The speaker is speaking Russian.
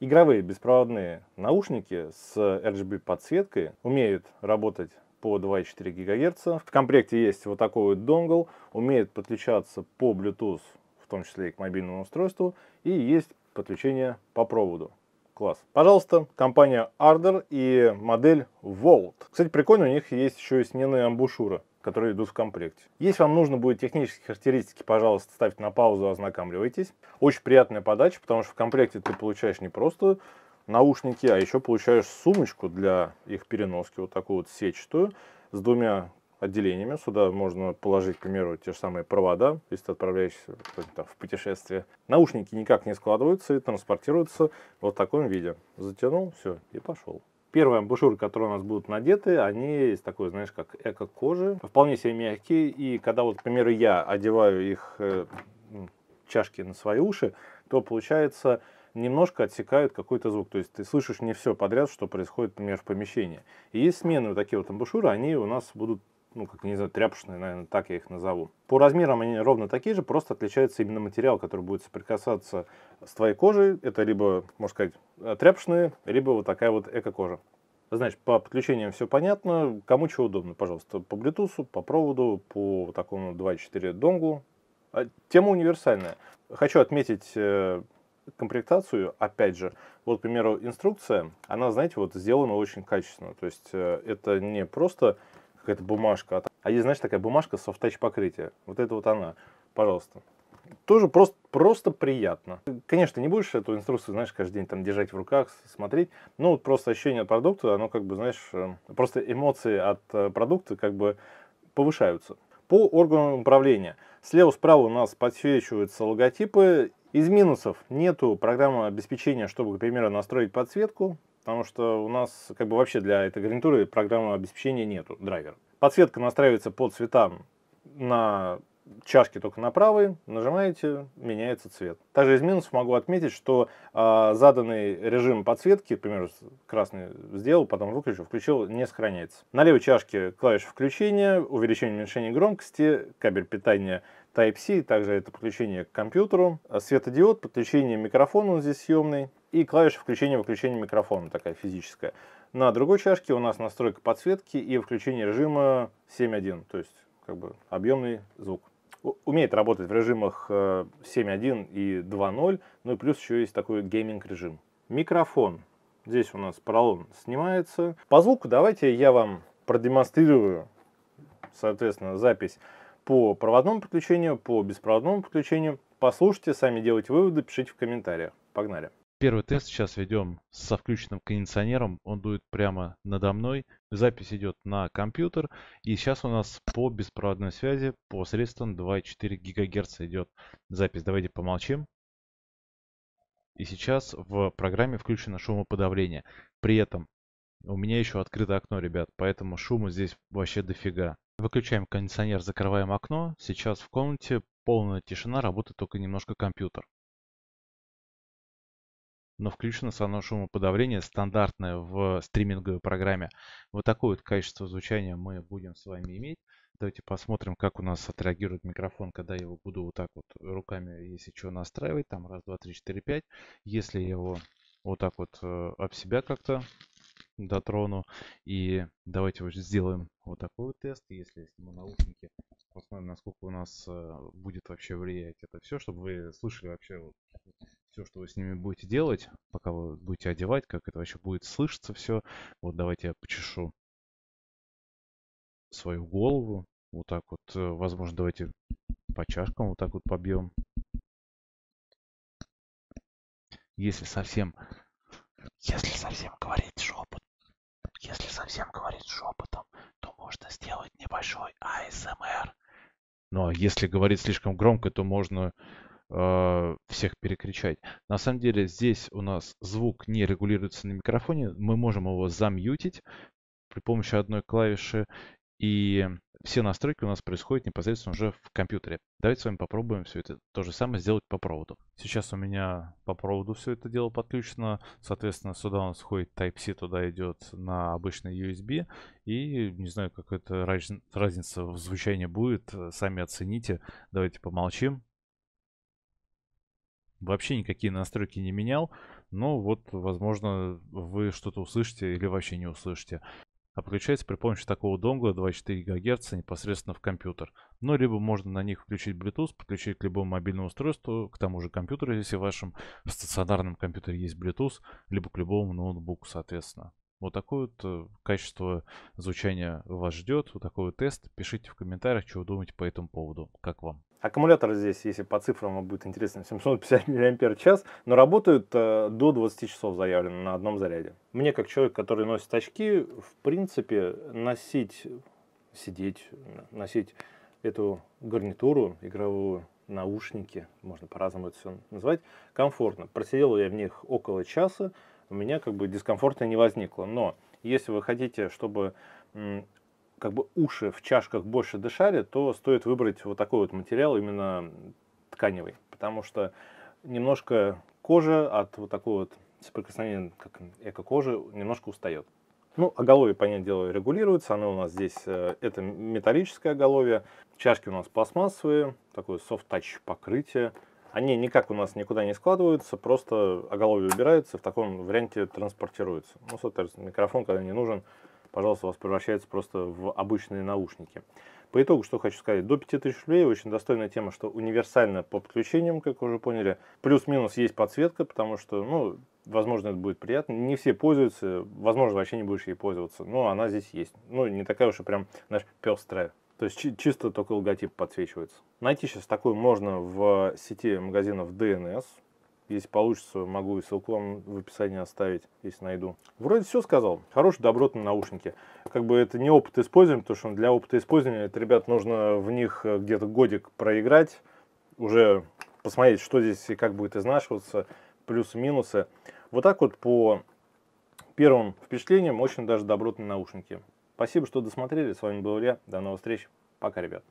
Игровые беспроводные наушники с RGB-подсветкой умеют работать по 2,4 ГГц. В комплекте есть вот такой вот донгл, умеет подключаться по Bluetooth, в том числе и к мобильному устройству, и есть подключение по проводу. Класс. Пожалуйста, компания Ardor и модель Volt. Кстати, прикольно, у них есть еще и сменные амбушюры которые идут в комплекте. Если вам нужно будет технические характеристики, пожалуйста, ставьте на паузу, ознакомливайтесь. Очень приятная подача, потому что в комплекте ты получаешь не просто наушники, а еще получаешь сумочку для их переноски, вот такую вот сетчатую, с двумя отделениями. Сюда можно положить, к примеру, те же самые провода, если ты отправляешься в путешествие. Наушники никак не складываются и транспортируются вот в таком виде. Затянул, все, и пошел. Первые амбушюры, которые у нас будут надеты, они из такой, знаешь, как эко-кожи. Вполне себе мягкие. И когда вот, к примеру, я одеваю их э, чашки на свои уши, то получается немножко отсекают какой-то звук. То есть ты слышишь не все подряд, что происходит, например, в помещении. И есть смены вот такие вот амбушюры, они у нас будут ну, как не знаю, тряпочные, наверное, так я их назову. По размерам они ровно такие же, просто отличается именно материал, который будет соприкасаться с твоей кожей. Это либо, можно сказать, э, тряпочные, либо вот такая вот эко-кожа. Значит, по подключениям все понятно, кому что удобно, пожалуйста, по Bluetooth, по проводу, по вот такому 2.4 донгу. А тема универсальная. Хочу отметить э, комплектацию, опять же, вот, к примеру, инструкция, она, знаете, вот сделана очень качественно. То есть э, это не просто какая-то бумажка. А, а есть, знаешь, такая бумажка с софт покрытия. Вот это вот она. Пожалуйста. Тоже просто, просто приятно. Конечно, не будешь эту инструкцию, знаешь, каждый день там держать в руках, смотреть. Ну, вот просто ощущение от продукта, оно как бы, знаешь, э, просто эмоции от э, продукта как бы повышаются. По органам управления. Слева-справа у нас подсвечиваются логотипы. Из минусов нету программы обеспечения, чтобы, к примеру, настроить подсветку потому что у нас как бы вообще для этой гарнитуры программы обеспечения нету драйвер. Подсветка настраивается по цветам на чашке только на правой, нажимаете, меняется цвет. Также из минусов могу отметить, что э, заданный режим подсветки, например, красный сделал, потом выключил, включил, не сохраняется. На левой чашке клавиша включения, увеличение уменьшение громкости, кабель питания Type-C, также это подключение к компьютеру, светодиод, подключение микрофона, он здесь съемный, и клавиша включения-выключения микрофона, такая физическая. На другой чашке у нас настройка подсветки и включение режима 7.1, то есть как бы объемный звук. Умеет работать в режимах 7.1 э, и 2.0, ну и плюс еще есть такой гейминг режим. Микрофон. Здесь у нас поролон снимается. По звуку давайте я вам продемонстрирую, соответственно, запись по проводному подключению, по беспроводному подключению. Послушайте, сами делайте выводы, пишите в комментариях. Погнали! Первый тест сейчас ведем со включенным кондиционером. Он дует прямо надо мной. Запись идет на компьютер. И сейчас у нас по беспроводной связи посредством 2,4 ГГц идет запись. Давайте помолчим. И сейчас в программе включено шумоподавление. При этом у меня еще открыто окно, ребят, поэтому шума здесь вообще дофига. Выключаем кондиционер, закрываем окно. Сейчас в комнате полная тишина, работает только немножко компьютер но включено со мной шумоподавление стандартное в стриминговой программе. Вот такое вот качество звучания мы будем с вами иметь. Давайте посмотрим, как у нас отреагирует микрофон, когда я его буду вот так вот руками, если что, настраивать. Там раз, два, три, четыре, пять. Если я его вот так вот э, об себя как-то дотрону. И давайте вот сделаем вот такой вот тест. Если сниму наушники, посмотрим, насколько у нас э, будет вообще влиять это все, чтобы вы слышали вообще вот все, что вы с ними будете делать, пока вы будете одевать, как это вообще будет слышаться все. Вот давайте я почешу свою голову. Вот так вот, э, возможно, давайте по чашкам вот так вот побьем. Если совсем, если совсем говорить шепот, если совсем говорить шепотом, то можно сделать небольшой АСМР. Но ну, а если говорить слишком громко, то можно а, всех перекричать. На самом деле здесь у нас звук не регулируется на микрофоне, мы можем его замьютить при помощи одной клавиши, и все настройки у нас происходят непосредственно уже в компьютере. Давайте с вами попробуем все это то же самое сделать по проводу. Сейчас у меня по проводу все это дело подключено. Соответственно, сюда у нас входит Type-C, туда идет на обычный USB. И не знаю, какая это разница в звучании будет. Сами оцените. Давайте помолчим вообще никакие настройки не менял. Но вот, возможно, вы что-то услышите или вообще не услышите. А включается при помощи такого донгла 24 ГГц непосредственно в компьютер. Ну, либо можно на них включить Bluetooth, подключить к любому мобильному устройству, к тому же компьютеру, если в вашем стационарном компьютере есть Bluetooth, либо к любому ноутбуку, соответственно. Вот такое вот э, качество звучания вас ждет, вот такой вот тест. Пишите в комментариях, что вы думаете по этому поводу, как вам. Аккумулятор здесь, если по цифрам будет интересно, 750 мАч, но работают э, до 20 часов заявлено на одном заряде. Мне, как человек, который носит очки, в принципе, носить, сидеть, носить эту гарнитуру игровую, наушники, можно по-разному это все назвать, комфортно. Просидел я в них около часа, у меня как бы дискомфорта не возникло. Но если вы хотите, чтобы как бы уши в чашках больше дышали, то стоит выбрать вот такой вот материал, именно тканевый. Потому что немножко кожа от вот такого вот соприкосновения как эко-кожи немножко устает. Ну, оголовье, понятное дело, регулируется. Оно у нас здесь, э, это металлическое оголовье. Чашки у нас пластмассовые, такое soft-touch покрытие. Они никак у нас никуда не складываются, просто оголовье убираются, в таком варианте транспортируются. Ну, соответственно, микрофон, когда не нужен, пожалуйста, у вас превращается просто в обычные наушники. По итогу, что хочу сказать, до 5000 рублей очень достойная тема, что универсально по подключениям, как вы уже поняли. Плюс-минус есть подсветка, потому что, ну, возможно, это будет приятно. Не все пользуются, возможно, вообще не будешь ей пользоваться, но она здесь есть. Ну, не такая уж и прям, наш пестрая. То есть чи чисто только логотип подсвечивается. Найти сейчас такую можно в сети магазинов DNS. Если получится, могу и ссылку вам в описании оставить, если найду. Вроде все сказал. Хорошие добротные наушники. Как бы это не опыт использования, потому что для опыта использования, это, ребят, нужно в них э, где-то годик проиграть, уже посмотреть, что здесь и как будет изнашиваться, плюсы-минусы. Вот так вот по первым впечатлениям очень даже добротные наушники. Спасибо, что досмотрели. С вами был Илья. До новых встреч. Пока, ребят.